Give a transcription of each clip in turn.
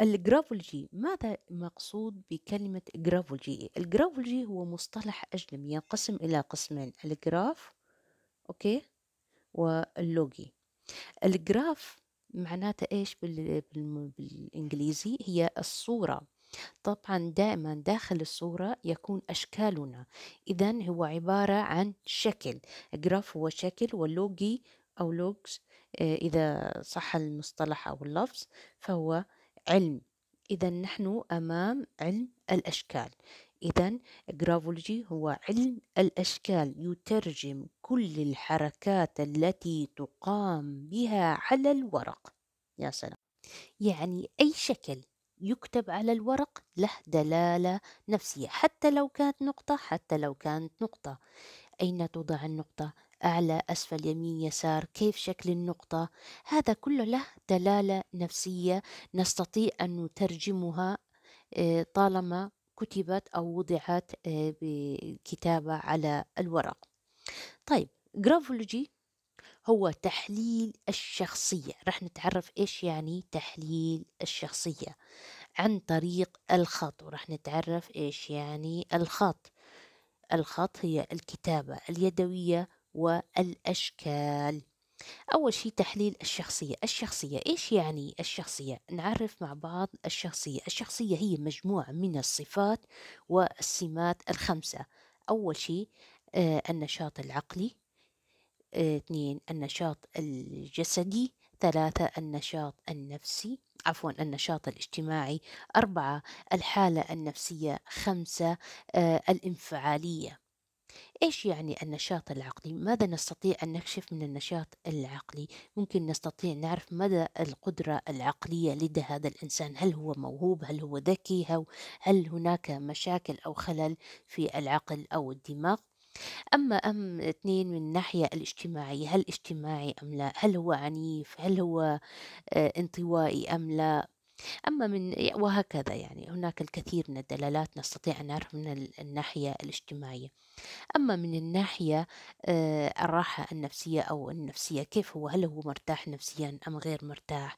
الجرافولوجي ماذا مقصود بكلمة جرافولوجي الجرافولوجي هو مصطلح أجنبي ينقسم إلى قسمين الجراف أوكي واللوجي الجراف معناته إيش بالإنجليزي هي الصورة طبعا دائما داخل الصورة يكون أشكالنا إذا هو عبارة عن شكل جراف هو شكل واللوجي أو لوجز آه، إذا صح المصطلح أو اللفظ فهو علم إذا نحن أمام علم الأشكال إذا جرافولوجي هو علم الأشكال يترجم كل الحركات التي تقام بها على الورق يا سلام يعني أي شكل يكتب على الورق له دلالة نفسية حتى لو كانت نقطة حتى لو كانت نقطة أين توضع النقطة أعلى أسفل يمين يسار كيف شكل النقطة هذا كله له دلالة نفسية نستطيع أن نترجمها آه، طالما كتبت أو وضعت آه، بكتابة على الورق طيب جرافولوجي هو تحليل الشخصية رح نتعرف إيش يعني تحليل الشخصية عن طريق الخط ورح نتعرف إيش يعني الخط الخط هي الكتابة اليدوية والأشكال أول شيء تحليل الشخصية الشخصية إيش يعني الشخصية؟ نعرف مع بعض الشخصية الشخصية هي مجموعة من الصفات والسمات الخمسة أول شيء آه، النشاط العقلي آه، اثنين النشاط الجسدي ثلاثة النشاط النفسي عفوا النشاط الاجتماعي أربعة الحالة النفسية خمسة آه، الانفعالية إيش يعني النشاط العقلي؟ ماذا نستطيع أن نكشف من النشاط العقلي؟ ممكن نستطيع نعرف مدى القدرة العقلية لدى هذا الإنسان، هل هو موهوب؟ هل هو ذكي؟ هل هناك مشاكل أو خلل في العقل أو الدماغ؟ أما أم اثنين من الناحية الاجتماعية هل اجتماعي أم لا هل هو عنيف هل هو آه، انطوائي أم لا أما من وهكذا يعني هناك الكثير من الدلالات نستطيع أن نعرف من الناحية الاجتماعية أما من الناحية آه، الراحة النفسية أو النفسية كيف هو هل هو مرتاح نفسيا أم غير مرتاح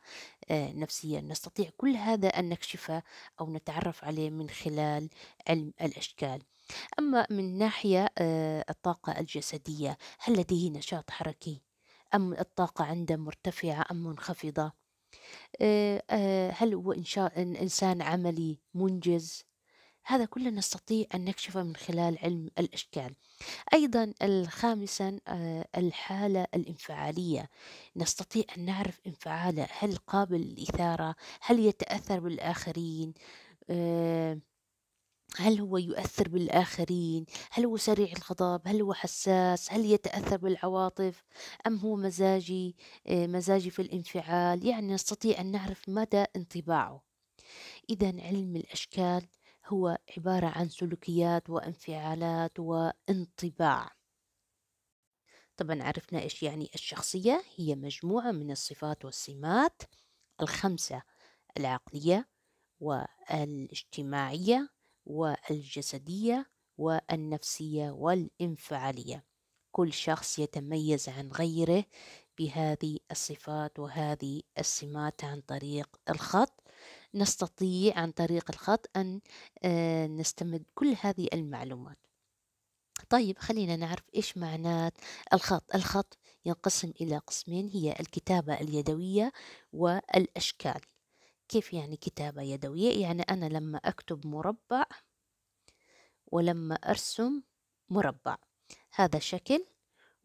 آه، نفسيا نستطيع كل هذا أن نكشفه أو نتعرف عليه من خلال علم الأشكال أما من ناحية آه، الطاقة الجسدية هل لديه نشاط حركي أم الطاقة عنده مرتفعة أم منخفضة آه، آه، هل هو إنشاء إنسان عملي منجز هذا كله نستطيع أن نكشفه من خلال علم الأشكال أيضا الخامسا آه، الحالة الانفعالية نستطيع أن نعرف انفعاله هل قابل للإثارة هل يتأثر بالآخرين هل هو يؤثر بالآخرين؟ هل هو سريع الغضب؟ هل هو حساس؟ هل يتأثر بالعواطف؟ أم هو مزاجي آه، مزاجي في الانفعال؟ يعني نستطيع أن نعرف مدى انطباعه إذا علم الأشكال هو عبارة عن سلوكيات وانفعالات وانطباع طبعا عرفنا إيش يعني الشخصية هي مجموعة من الصفات والسمات الخمسة العقلية والاجتماعية والجسدية والنفسية والانفعالية كل شخص يتميز عن غيره بهذه الصفات وهذه السمات عن طريق الخط نستطيع عن طريق الخط أن آه، نستمد كل هذه المعلومات طيب خلينا نعرف إيش معنات الخط الخط ينقسم إلى قسمين هي الكتابة اليدوية والأشكال كيف يعني كتابة يدوية يعني أنا لما أكتب مربع ولما أرسم مربع هذا شكل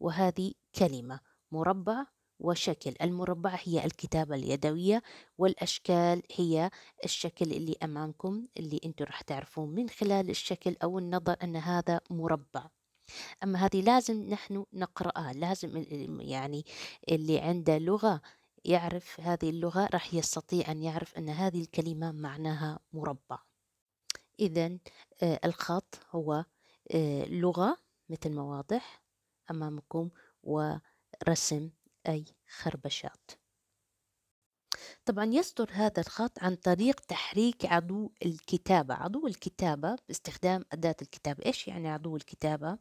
وهذه كلمة مربع وشكل المربع هي الكتابة اليدوية والأشكال هي الشكل اللي أمامكم اللي أنتم راح تعرفون من خلال الشكل أو النظر أن هذا مربع أما هذه لازم نحن نقرأها لازم يعني اللي عنده لغة يعرف هذه اللغة راح يستطيع أن يعرف أن هذه الكلمة معناها مربع إذا آه، الخط هو آه، لغة مثل ما واضح أمامكم ورسم أي خربشات طبعا يصدر هذا الخط عن طريق تحريك عضو الكتابة عضو الكتابة باستخدام أداة الكتابة إيش يعني عضو الكتابة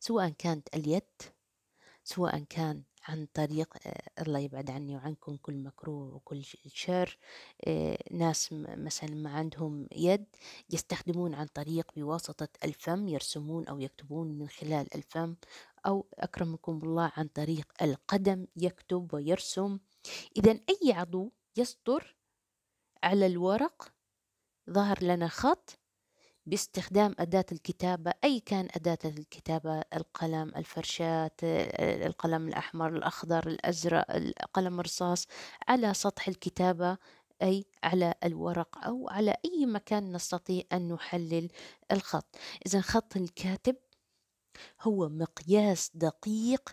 سواء كانت اليد سواء كان عن طريق آه، الله يبعد عني وعنكم كل مكروه وكل شر آه، ناس مثلا ما عندهم يد يستخدمون عن طريق بواسطة الفم يرسمون أو يكتبون من خلال الفم أو أكرمكم الله عن طريق القدم يكتب ويرسم إذا أي عضو يسطر على الورق ظهر لنا خط باستخدام أداة الكتابة أي كان أداة الكتابة القلم الفرشات القلم الأحمر الأخضر الأزرق القلم الرصاص على سطح الكتابة أي على الورق أو على أي مكان نستطيع أن نحلل الخط إذا خط الكاتب هو مقياس دقيق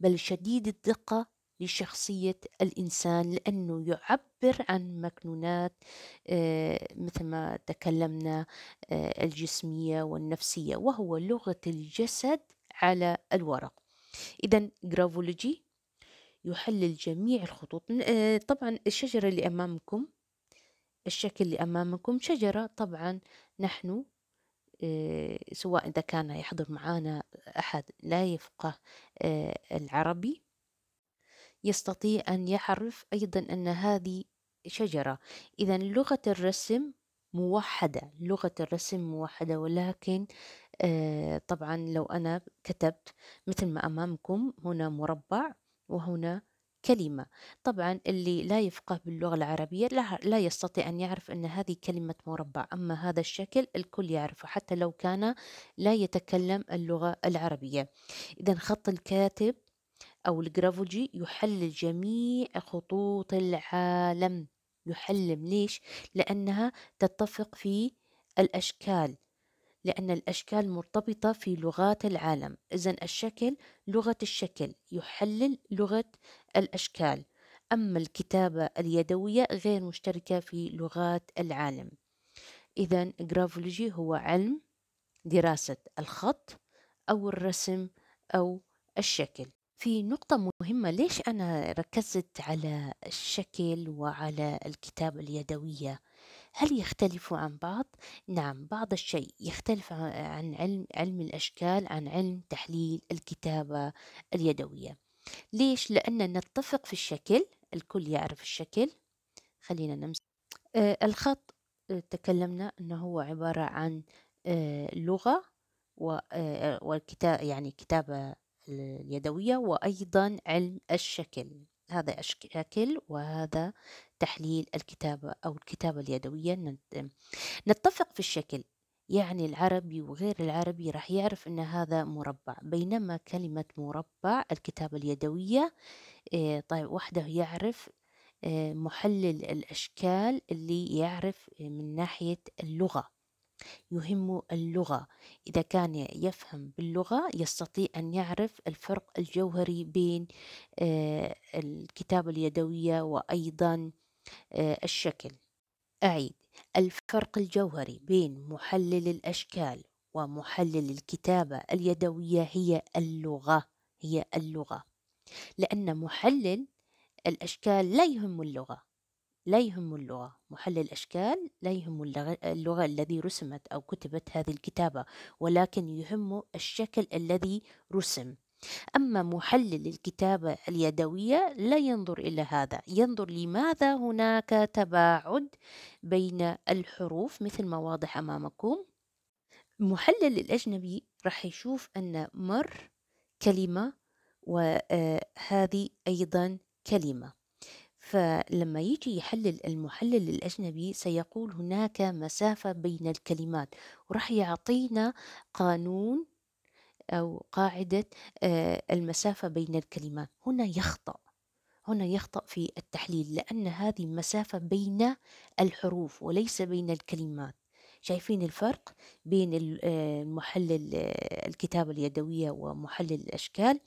بل شديد الدقة لشخصية الإنسان لأنه يعبر عن مكنونات آه، مثل ما تكلمنا آه، الجسمية والنفسية وهو لغة الجسد على الورق إذا جرافولوجي يحلل جميع الخطوط آه، طبعا الشجرة اللي أمامكم الشكل اللي أمامكم شجرة طبعا نحن سواء إذا كان يحضر معنا أحد لا يفقه العربي يستطيع أن يعرف أيضا أن هذه شجرة إذا لغة الرسم موحدة لغة الرسم موحدة ولكن آه، طبعا لو أنا كتبت مثل ما أمامكم هنا مربع وهنا كلمة طبعا اللي لا يفقه باللغة العربية لا يستطيع أن يعرف أن هذه كلمة مربع أما هذا الشكل الكل يعرفه حتى لو كان لا يتكلم اللغة العربية إذا خط الكاتب أو الجرافولوجي يحلل جميع خطوط العالم يحلم ليش؟ لأنها تتفق في الأشكال لأن الأشكال مرتبطة في لغات العالم إذا الشكل لغة الشكل يحلل لغة الأشكال أما الكتابة اليدوية غير مشتركة في لغات العالم إذا جرافولوجي هو علم دراسة الخط أو الرسم أو الشكل في نقطة مهمة ليش أنا ركزت على الشكل وعلى الكتابة اليدوية هل يختلفوا عن بعض؟ نعم بعض الشيء يختلف عن علم, علم الأشكال عن علم تحليل الكتابة اليدوية ليش؟ لأن نتفق في الشكل الكل يعرف الشكل خلينا نمسك آه الخط آه، تكلمنا أنه هو عبارة عن آه لغة وكتابة آه، يعني كتابة اليدوية وأيضا علم الشكل هذا شكل وهذا تحليل الكتابة أو الكتابة اليدوية نتفق في الشكل يعني العربي وغير العربي راح يعرف أن هذا مربع بينما كلمة مربع الكتابة اليدوية آه، طيب وحده يعرف آه، محلل الأشكال اللي يعرف آه، من ناحية اللغة يهمه اللغة إذا كان يفهم باللغة يستطيع أن يعرف الفرق الجوهري بين آه، الكتابة اليدوية وأيضا آه، الشكل أعيد الفرق الجوهري بين محلل الأشكال ومحلل الكتابة اليدوية هي اللغة هي اللغة لأن محلل الأشكال لا يهم اللغة لا يهم اللغة محل الأشكال لا يهم اللغة الذي رسمت أو كتبت هذه الكتابة ولكن يهم الشكل الذي رسم أما محلل الكتابة اليدوية لا ينظر إلى هذا ينظر لماذا هناك تباعد بين الحروف مثل ما واضح أمامكم محلل الأجنبي راح يشوف أن مر كلمة وهذه آه، أيضا كلمة فلما يجي يحلل المحلل الأجنبي سيقول هناك مسافة بين الكلمات وراح يعطينا قانون أو قاعدة آه، المسافة بين الكلمات هنا يخطأ هنا يخطأ في التحليل لأن هذه مسافة بين الحروف وليس بين الكلمات شايفين الفرق بين آه، محلل آه، الكتابة اليدوية ومحلل الأشكال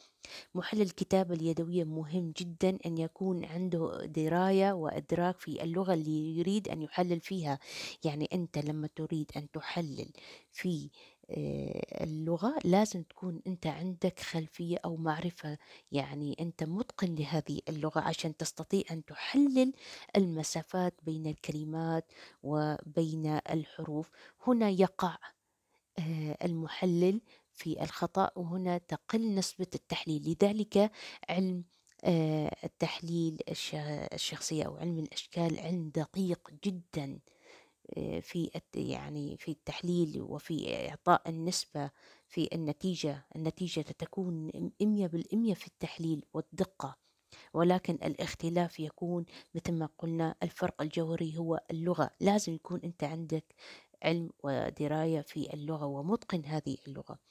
محل الكتابة اليدوية مهم جدا أن يكون عنده دراية وإدراك في اللغة اللي يريد أن يحلل فيها يعني أنت لما تريد أن تحلل في آه، اللغة لازم تكون أنت عندك خلفية أو معرفة يعني أنت متقن لهذه اللغة عشان تستطيع أن تحلل المسافات بين الكلمات وبين الحروف هنا يقع آه، المحلل في الخطأ وهنا تقل نسبة التحليل لذلك علم آه، التحليل الشخصية أو علم الأشكال علم دقيق جدا آه، في يعني في التحليل وفي إعطاء النسبة في النتيجة النتيجة تكون إمية بالإمية في التحليل والدقة ولكن الاختلاف يكون مثل ما قلنا الفرق الجوهري هو اللغة لازم يكون أنت عندك علم ودراية في اللغة ومتقن هذه اللغة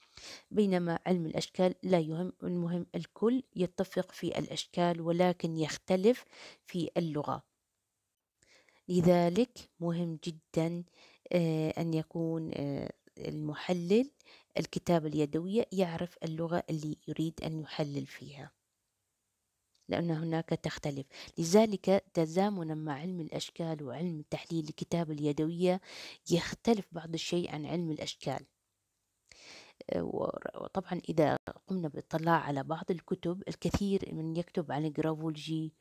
بينما علم الأشكال لا يهم المهم الكل يتفق في الأشكال ولكن يختلف في اللغة لذلك مهم جدا آه، أن يكون آه، المحلل الكتابة اليدوية يعرف اللغة اللي يريد أن يحلل فيها لأن هناك تختلف لذلك تزامنا مع علم الأشكال وعلم تحليل الكتابة اليدوية يختلف بعض الشيء عن علم الأشكال وطبعا إذا قمنا بالاطلاع على بعض الكتب الكثير من يكتب عن الجرافولوجي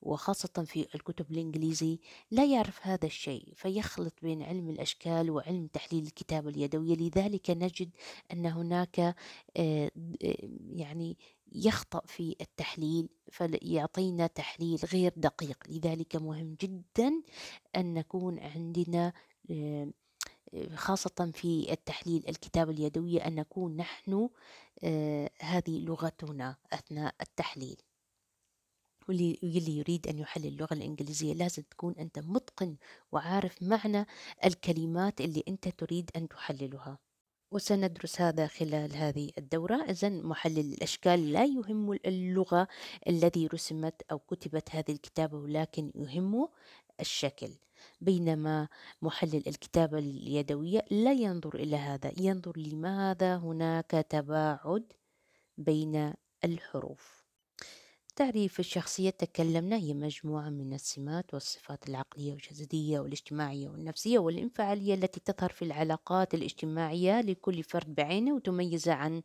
وخاصة في الكتب الإنجليزي لا يعرف هذا الشيء فيخلط بين علم الأشكال وعلم تحليل الكتابة اليدوية لذلك نجد أن هناك آه، يعني يخطأ في التحليل فيعطينا تحليل غير دقيق لذلك مهم جدا أن نكون عندنا آه، خاصة في التحليل الكتابة اليدوية أن نكون نحن آه، هذه لغتنا أثناء التحليل واللي يريد أن يحلل اللغة الإنجليزية لازم تكون أنت متقن وعارف معنى الكلمات اللي أنت تريد أن تحللها وسندرس هذا خلال هذه الدورة إذا محلل الأشكال لا يهم اللغة الذي رسمت أو كتبت هذه الكتابة ولكن يهم الشكل بينما محلل الكتابة اليدوية لا ينظر إلى هذا ينظر لماذا هناك تباعد بين الحروف تعريف الشخصية تكلمنا هي مجموعة من السمات والصفات العقلية والجسدية والاجتماعية والنفسية والانفعالية التي تظهر في العلاقات الاجتماعية لكل فرد بعينه وتميزه عن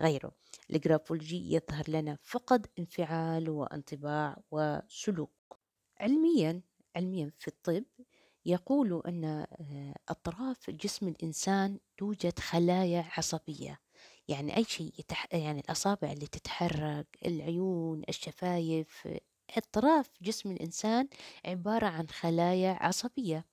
غيره الجرافولوجي يظهر لنا فقط انفعال وانطباع وسلوك علميا علميا في الطب يقول أن آه، أطراف جسم الإنسان توجد خلايا عصبية يعني أي شيء يتح... يعني الأصابع اللي تتحرك العيون الشفايف أطراف جسم الإنسان عبارة عن خلايا عصبية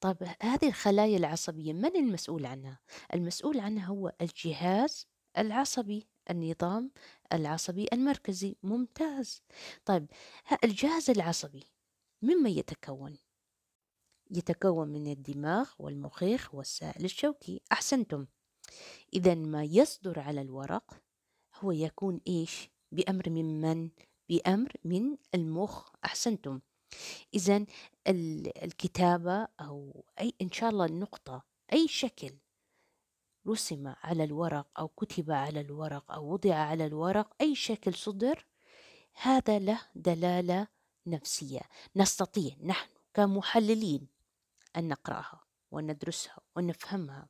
طب هذه الخلايا العصبية من المسؤول عنها؟ المسؤول عنها هو الجهاز العصبي النظام العصبي المركزي ممتاز طيب الجهاز العصبي مما يتكون يتكون من الدماغ والمخيخ والسائل الشوكي أحسنتم إذا ما يصدر على الورق هو يكون إيش بأمر من من بأمر من المخ أحسنتم إذا الكتابة أو أي إن شاء الله النقطة أي شكل رسم على الورق أو كتب على الورق أو وضع على الورق أي شكل صدر هذا له دلالة نفسية نستطيع نحن كمحللين أن نقرأها وندرسها ونفهمها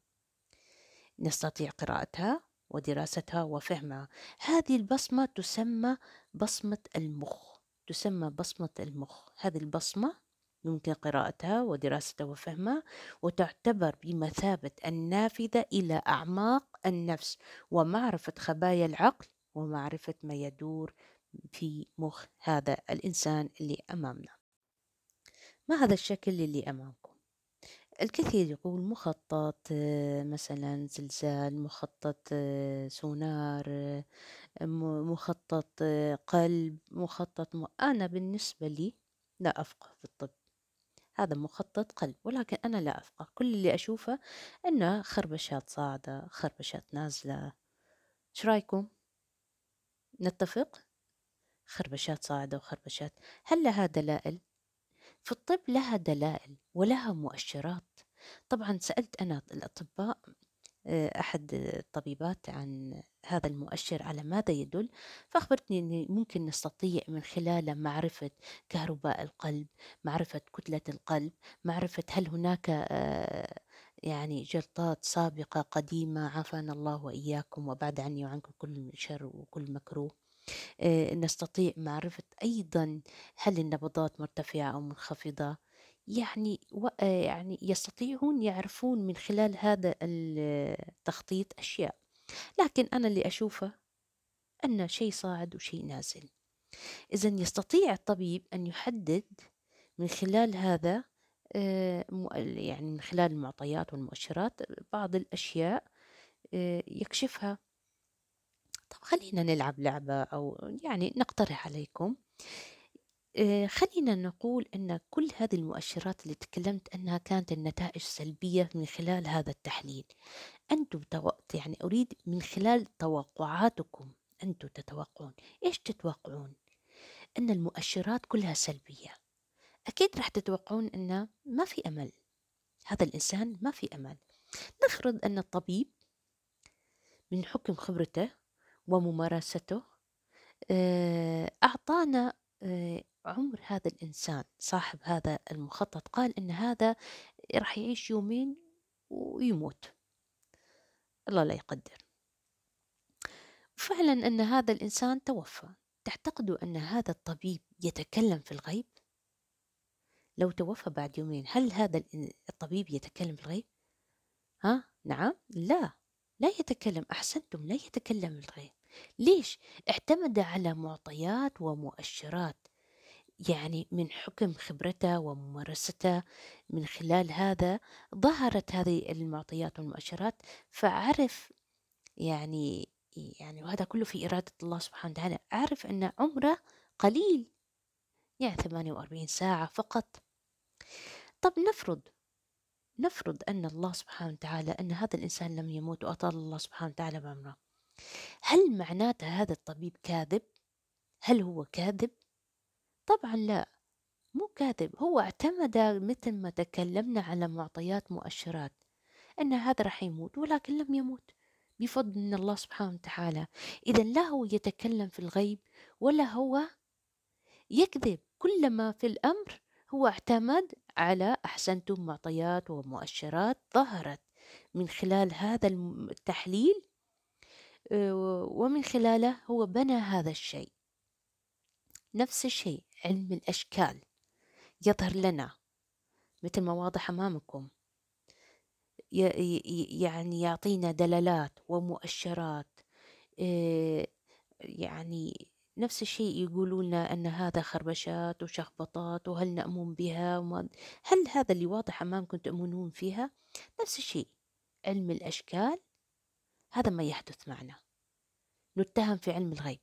نستطيع قراءتها ودراستها وفهمها هذه البصمة تسمى بصمة المخ تسمى بصمة المخ هذه البصمة يمكن قراءتها ودراستها وفهمها وتعتبر بمثابة النافذة إلى أعماق النفس ومعرفة خبايا العقل ومعرفة ما يدور في مخ هذا الإنسان اللي أمامنا ما هذا الشكل اللي أمامكم الكثير يقول مخطط آه، مثلا زلزال مخطط آه، سونار آه، مخطط قلب مخطط م... أنا بالنسبة لي لا أفقه في الطب هذا مخطط قلب ولكن أنا لا أفقه كل اللي أشوفه أنه خربشات صاعدة خربشات نازلة شو رايكم نتفق خربشات صاعدة وخربشات هل لها دلائل في الطب لها دلائل ولها مؤشرات طبعا سألت أنا الأطباء آه، أحد الطبيبات عن هذا المؤشر على ماذا يدل فأخبرتني أني ممكن نستطيع من خلاله معرفة كهرباء القلب معرفة كتلة القلب معرفة هل هناك آه، يعني جلطات سابقة قديمة عافانا الله وإياكم وبعد عني وعنكم كل شر وكل مكروه آه، نستطيع معرفة أيضا هل النبضات مرتفعة أو منخفضة يعني و... آه، يعني يستطيعون يعرفون من خلال هذا التخطيط أشياء لكن أنا اللي أشوفه أن شيء صاعد وشيء نازل إذا يستطيع الطبيب أن يحدد من خلال هذا آه، يعني من خلال المعطيات والمؤشرات بعض الأشياء آه، يكشفها طب خلينا نلعب لعبة أو يعني نقترح عليكم آه، خلّينا نقول إن كل هذه المؤشّرات اللي تكلّمت أنها كانت النتائج سلبية من خلال هذا التحليل، أنتم يعني أريد من خلال توقعاتكم أنتم تتوقعون، إيش تتوقعون؟ إن المؤشّرات كلّها سلبية، أكيد راح تتوقعون إنه ما في أمل، هذا الإنسان ما في أمل، نفرض أن الطبيب من حُكم خبرته وممارسته آه، أعطانا آه، عمر هذا الإنسان صاحب هذا المخطط قال إن هذا راح يعيش يومين ويموت الله لا يقدر فعلا أن هذا الإنسان توفى تعتقدوا أن هذا الطبيب يتكلم في الغيب؟ لو توفى بعد يومين هل هذا الطبيب يتكلم في الغيب؟ ها؟ نعم؟ لا لا يتكلم أحسنتم لا يتكلم في الغيب ليش؟ اعتمد على معطيات ومؤشرات يعني من حكم خبرته وممارسته من خلال هذا ظهرت هذه المعطيات والمؤشرات فعرف يعني يعني وهذا كله في إرادة الله سبحانه وتعالى عرف أن عمره قليل يعني 48 ساعة فقط طب نفرض نفرض أن الله سبحانه وتعالى أن هذا الإنسان لم يموت وأطال الله سبحانه وتعالى بعمره هل معناته هذا الطبيب كاذب؟ هل هو كاذب؟ طبعا لا مو كاذب هو اعتمد مثل ما تكلمنا على معطيات مؤشرات أن هذا راح يموت ولكن لم يموت بفضل من الله سبحانه وتعالى إذا لا هو يتكلم في الغيب ولا هو يكذب كلما في الأمر هو اعتمد على أحسنتم معطيات ومؤشرات ظهرت من خلال هذا التحليل آه، ومن خلاله هو بنى هذا الشيء نفس الشيء علم الأشكال يظهر لنا مثل ما واضح أمامكم يعني يعطينا دلالات ومؤشرات آه، يعني نفس الشيء يقولون أن هذا خربشات وشخبطات وهل نأمن بها وما هل هذا اللي واضح أمامكم تؤمنون فيها نفس الشيء علم الأشكال هذا ما يحدث معنا نتهم في علم الغيب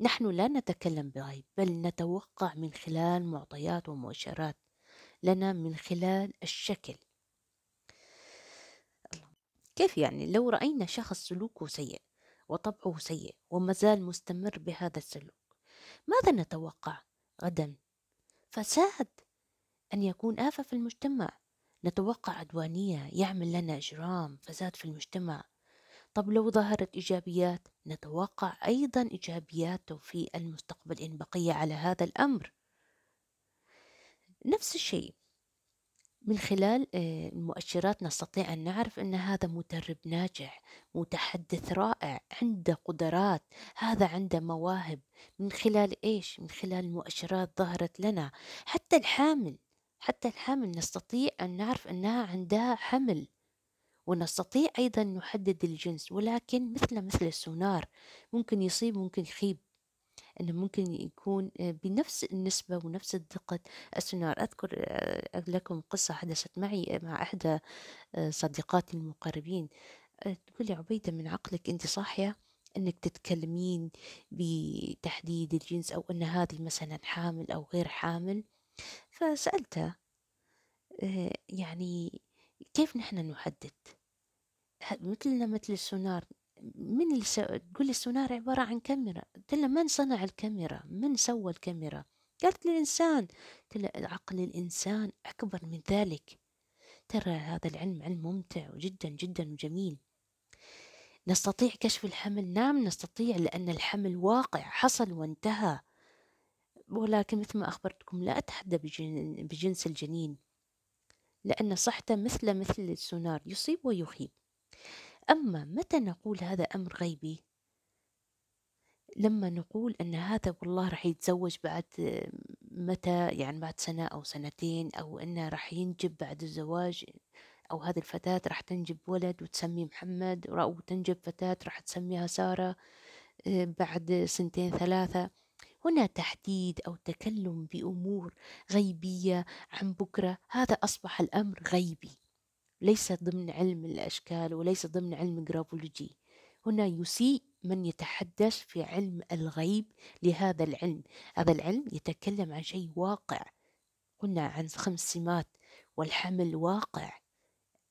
نحن لا نتكلم بغيب بل نتوقع من خلال معطيات ومؤشرات لنا من خلال الشكل كيف يعني لو رأينا شخص سلوكه سيء وطبعه سيء ومازال مستمر بهذا السلوك ماذا نتوقع غدا فساد أن يكون آفة في المجتمع نتوقع عدوانية يعمل لنا إجرام فساد في المجتمع طب لو ظهرت إيجابيات نتوقع أيضا إيجابياته في المستقبل إن بقي على هذا الأمر نفس الشيء من خلال آه، المؤشرات نستطيع أن نعرف أن هذا مدرب ناجح متحدث رائع عنده قدرات هذا عنده مواهب من خلال إيش؟ من خلال مؤشرات ظهرت لنا حتى الحامل حتى الحامل نستطيع أن نعرف أنها عندها حمل ونستطيع أيضا نحدد الجنس ولكن مثل مثل السونار ممكن يصيب ممكن يخيب أنه ممكن يكون آه، بنفس النسبة ونفس الدقة السونار أذكر آه، لكم قصة حدثت معي آه، مع إحدى صديقاتي المقربين تقولي عبيدة من عقلك أنت صاحية انك تتكلمين بتحديد الجنس او ان هذه مثلا حامل او غير حامل فسألتها يعني كيف نحن نحدد مثل مثل السونار من اللي سو... تقول لي السونار عبارة عن كاميرا قلت لها من صنع الكاميرا من سوى الكاميرا قالت لي الإنسان قلت لها عقل الإنسان أكبر من ذلك ترى هذا العلم علم ممتع وجدا جدا وجميل نستطيع كشف الحمل نعم نستطيع لأن الحمل واقع حصل وانتهى ولكن مثل ما أخبرتكم لا أتحدى بجنس الجنين لأن صحته مثل مثل السونار يصيب ويخيب أما متى نقول هذا أمر غيبي لما نقول أن هذا والله راح يتزوج بعد متى يعني بعد سنة أو سنتين أو أنه راح ينجب بعد الزواج أو هذه الفتاة راح تنجب ولد وتسميه محمد أو تنجب فتاة راح تسميها سارة آه، بعد سنتين ثلاثة هنا تحديد أو تكلم بأمور غيبية عن بكرة هذا أصبح الأمر غيبي ليس ضمن علم الأشكال وليس ضمن علم الجرافولوجي هنا يسيء من يتحدث في علم الغيب لهذا العلم هذا العلم يتكلم عن شيء واقع قلنا عن خمس سمات والحمل واقع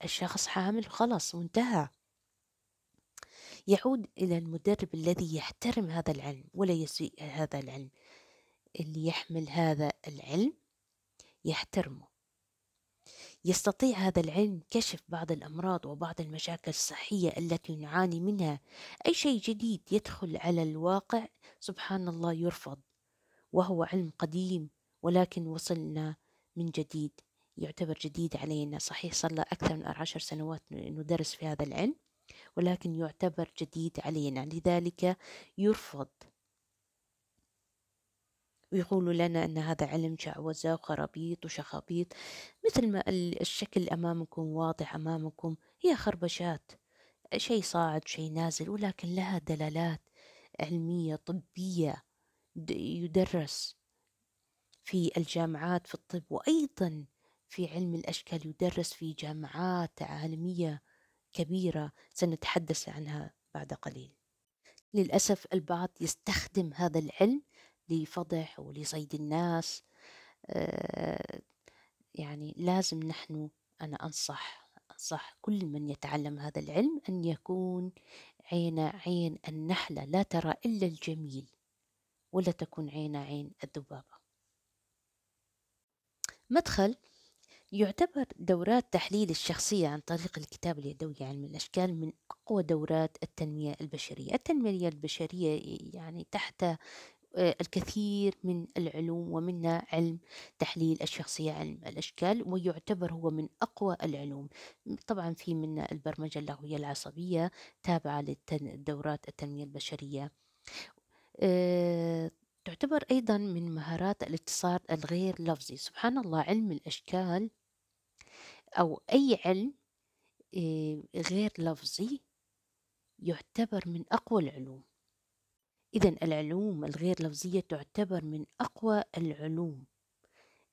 الشخص حامل خلاص وانتهى يعود إلى المدرب الذي يحترم هذا العلم ولا يسيء هذا العلم اللي يحمل هذا العلم يحترمه يستطيع هذا العلم كشف بعض الأمراض وبعض المشاكل الصحية التي نعاني منها أي شيء جديد يدخل على الواقع سبحان الله يرفض وهو علم قديم ولكن وصلنا من جديد يعتبر جديد علينا صحيح صار له أكثر من عشر سنوات ندرس في هذا العلم ولكن يعتبر جديد علينا لذلك يرفض ويقولوا لنا أن هذا علم جعوزة وخرابيط وشخابيط مثل ما الشكل أمامكم واضح أمامكم هي خربشات شيء صاعد شيء نازل ولكن لها دلالات علمية طبية يدرس في الجامعات في الطب وأيضا في علم الأشكال يدرس في جامعات عالمية كبيرة سنتحدث عنها بعد قليل للأسف البعض يستخدم هذا العلم لفضح ولصيد الناس آه، يعني لازم نحن أنا أنصح أنصح كل من يتعلم هذا العلم أن يكون عين عين النحلة لا ترى إلا الجميل ولا تكون عين عين الذبابة مدخل يعتبر دورات تحليل الشخصية عن طريق الكتاب اليدوي علم الأشكال من أقوى دورات التنمية البشرية التنمية البشرية يعني تحت آه، الكثير من العلوم ومنها علم تحليل الشخصية علم الأشكال ويعتبر هو من أقوى العلوم طبعا في من البرمجة اللغوية العصبية تابعة للدورات التنمية البشرية آه، تعتبر أيضا من مهارات الاتصال الغير لفظي سبحان الله علم الأشكال أو أي علم آه، غير لفظي يعتبر من أقوى العلوم إذا العلوم الغير لفظية تعتبر من أقوى العلوم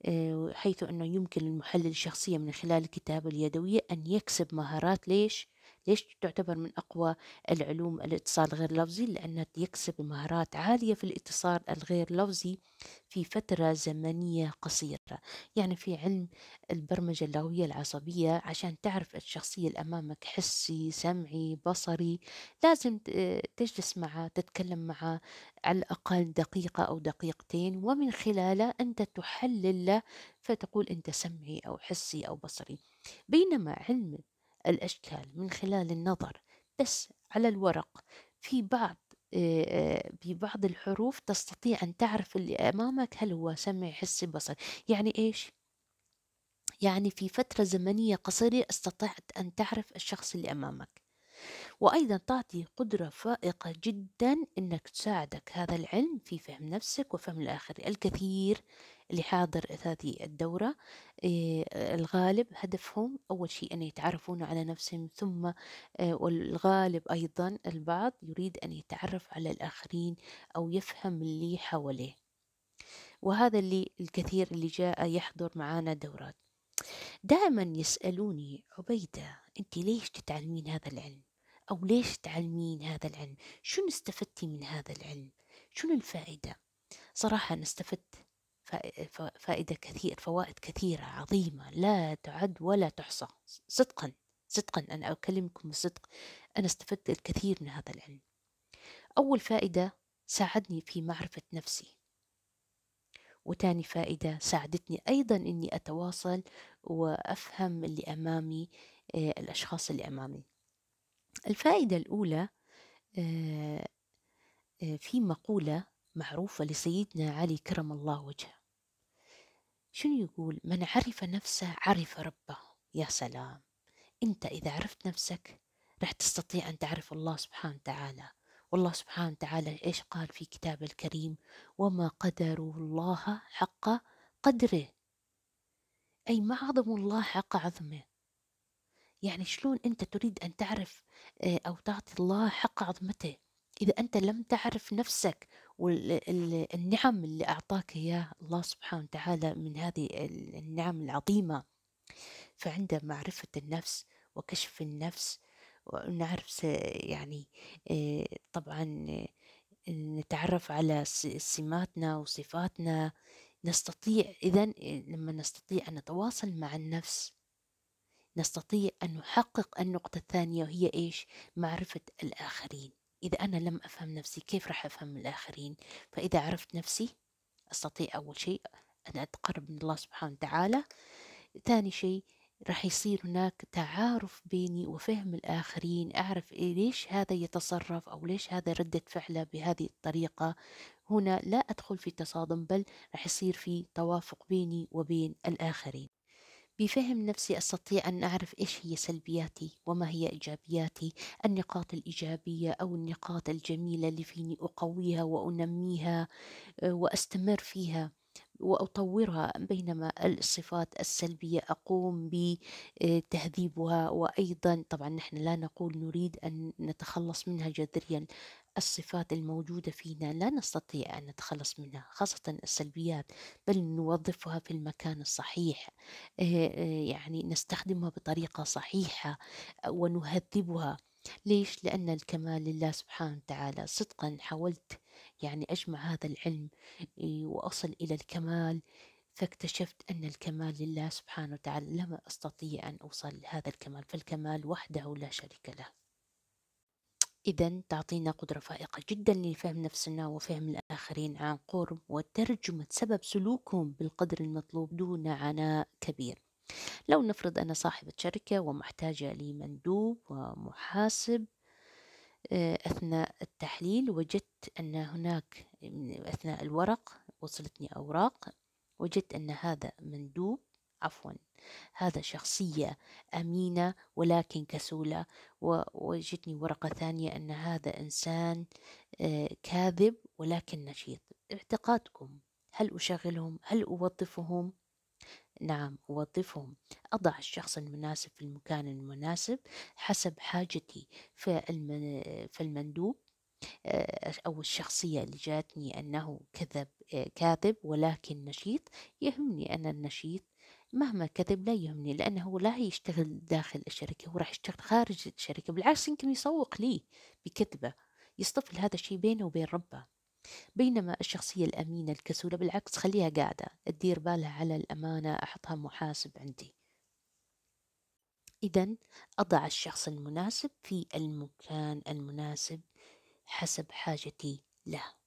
آه، حيث أنه يمكن للمحلل الشخصية من خلال الكتابة اليدوية أن يكسب مهارات ليش؟ ليش تعتبر من أقوى العلوم الاتصال غير اللفظي لأنها يكسب مهارات عالية في الاتصال الغير لفظي في فترة زمنية قصيرة يعني في علم البرمجة اللغوية العصبية عشان تعرف الشخصية اللي أمامك حسي سمعي بصري لازم تجلس معه تتكلم معه على الأقل دقيقة أو دقيقتين ومن خلاله أنت تحلل له فتقول أنت سمعي أو حسي أو بصري بينما علم الأشكال من خلال النظر بس على الورق في بعض في بعض الحروف تستطيع أن تعرف اللي أمامك هل هو سمع حسي بصر يعني إيش؟ يعني في فترة زمنية قصيرة استطعت أن تعرف الشخص اللي أمامك وأيضا تعطي قدرة فائقة جدا أنك تساعدك هذا العلم في فهم نفسك وفهم الآخر الكثير اللي حاضر هذه الدورة آه، الغالب هدفهم أول شيء أن يتعرفون على نفسهم ثم آه، والغالب أيضا البعض يريد أن يتعرف على الآخرين أو يفهم اللي حواليه وهذا اللي الكثير اللي جاء يحضر معانا دورات دائما يسألوني عبيدة أنت ليش تتعلمين هذا العلم أو ليش تعلمين هذا العلم شنو استفدتي من هذا العلم شنو الفائدة صراحة أنا استفدت فائدة كثير فوائد كثيرة عظيمة لا تعد ولا تحصى صدقا صدقا أنا أكلمكم بصدق أنا استفدت الكثير من هذا العلم أول فائدة ساعدني في معرفة نفسي وتاني فائدة ساعدتني أيضا أني أتواصل وأفهم اللي أمامي آه، الأشخاص اللي أمامي الفائدة الأولى آه، آه، في مقولة معروفة لسيدنا علي كرم الله وجهه شنو يقول من عرف نفسه عرف ربه يا سلام أنت إذا عرفت نفسك راح تستطيع أن تعرف الله سبحانه وتعالى والله سبحانه وتعالى إيش قال في كتابه الكريم وما قدروا الله حق قدره أي ما عظموا الله حق عظمه يعني شلون أنت تريد أن تعرف آه، أو تعطي الله حق عظمته إذا أنت لم تعرف نفسك والنعم اللي أعطاك إياه الله سبحانه وتعالى من هذه النعم العظيمة فعند معرفة النفس وكشف النفس ونعرف يعني آه، طبعا آه، نتعرف على سماتنا وصفاتنا نستطيع إذا لما نستطيع أن نتواصل مع النفس نستطيع أن نحقق النقطة الثانية وهي إيش؟ معرفة الآخرين إذا أنا لم أفهم نفسي كيف راح أفهم الآخرين فإذا عرفت نفسي أستطيع أول شيء أن أتقرب من الله سبحانه وتعالى ثاني شيء راح يصير هناك تعارف بيني وفهم الآخرين أعرف إيه ليش هذا يتصرف أو ليش هذا ردة فعله بهذه الطريقة هنا لا أدخل في تصادم بل راح يصير في توافق بيني وبين الآخرين بفهم نفسي أستطيع أن أعرف إيش هي سلبياتي وما هي إيجابياتي النقاط الإيجابية أو النقاط الجميلة اللي فيني أقويها وأنميها آه، وأستمر فيها وأطورها بينما الصفات السلبية أقوم بتهذيبها وأيضا طبعا نحن لا نقول نريد أن نتخلص منها جذريا الصفات الموجودة فينا لا نستطيع أن نتخلص منها خاصة السلبيات بل نوظفها في المكان الصحيح آه، آه، يعني نستخدمها بطريقة صحيحة آه، ونهذبها ليش؟ لأن الكمال لله سبحانه وتعالى صدقا حاولت يعني أجمع هذا العلم وأصل إلى الكمال فاكتشفت أن الكمال لله سبحانه وتعالى لم أستطيع أن أوصل لهذا الكمال فالكمال وحده لا شريك له إذا تعطينا قدرة فائقة جدا لفهم نفسنا وفهم الآخرين عن قرب وترجمة سبب سلوكهم بالقدر المطلوب دون عناء كبير لو نفرض أنا صاحبة شركة ومحتاجة لمندوب ومحاسب آه، أثناء التحليل وجدت أن هناك أثناء الورق وصلتني أوراق وجدت أن هذا مندوب عفوا هذا شخصية أمينة ولكن كسولة وجدني ورقة ثانية أن هذا إنسان آه، كاذب ولكن نشيط اعتقادكم هل أشغلهم هل أوظفهم نعم أوظفهم أضع الشخص المناسب في المكان المناسب حسب حاجتي فالمندوب آه، أو الشخصية اللي جاتني أنه كذب آه، كاذب ولكن نشيط يهمني أنا النشيط مهما كذب لا يهمني لأنه هو لا يشتغل داخل الشركة هو راح يشتغل خارج الشركة بالعكس يمكن يسوق لي بكذبة يصطفل هذا الشيء بينه وبين ربه بينما الشخصية الأمينة الكسولة بالعكس خليها قاعدة تدير بالها على الأمانة أحطها محاسب عندي إذا أضع الشخص المناسب في المكان المناسب حسب حاجتي له